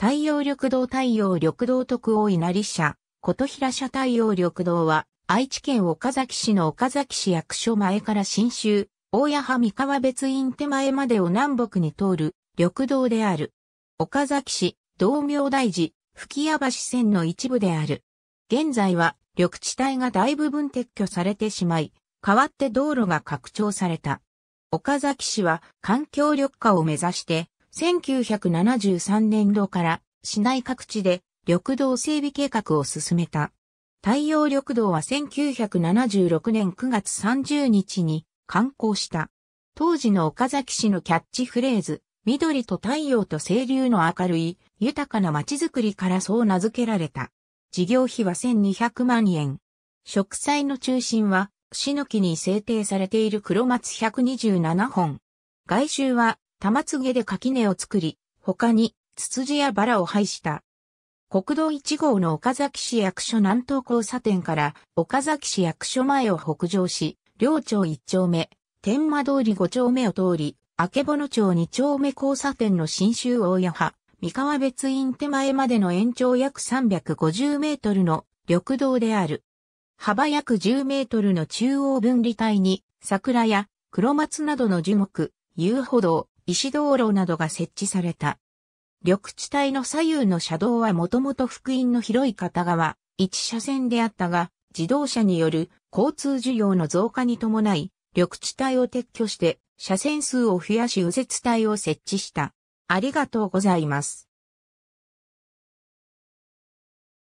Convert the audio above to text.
太陽緑道太陽緑道徳王稲荷社、琴平社太陽緑道は、愛知県岡崎市の岡崎市役所前から新州、大谷派三河別院手前までを南北に通る、緑道である。岡崎市、道明大寺、吹屋橋線の一部である。現在は、緑地帯が大部分撤去されてしまい、代わって道路が拡張された。岡崎市は環境緑化を目指して、1973年度から市内各地で緑道整備計画を進めた。太陽緑道は1976年9月30日に刊行した。当時の岡崎市のキャッチフレーズ、緑と太陽と清流の明るい、豊かな街づくりからそう名付けられた。事業費は1200万円。植栽の中心は、シの木に制定されている黒松127本。外周は玉継げで垣根を作り、他に、ツツジやバラを配した。国道1号の岡崎市役所南東交差点から岡崎市役所前を北上し、両町1丁目、天満通り5丁目を通り、明けの町2丁目交差点の新州大谷派、三河別院手前までの延長約350メートルの緑道である。幅約10メートルの中央分離帯に、桜や黒松などの樹木、遊歩道、石灯籠などが設置された。緑地帯の左右の車道はもともと福音の広い片側、一車線であったが、自動車による交通需要の増加に伴い、緑地帯を撤去して、車線数を増やし右折帯を設置した。ありがとうございます。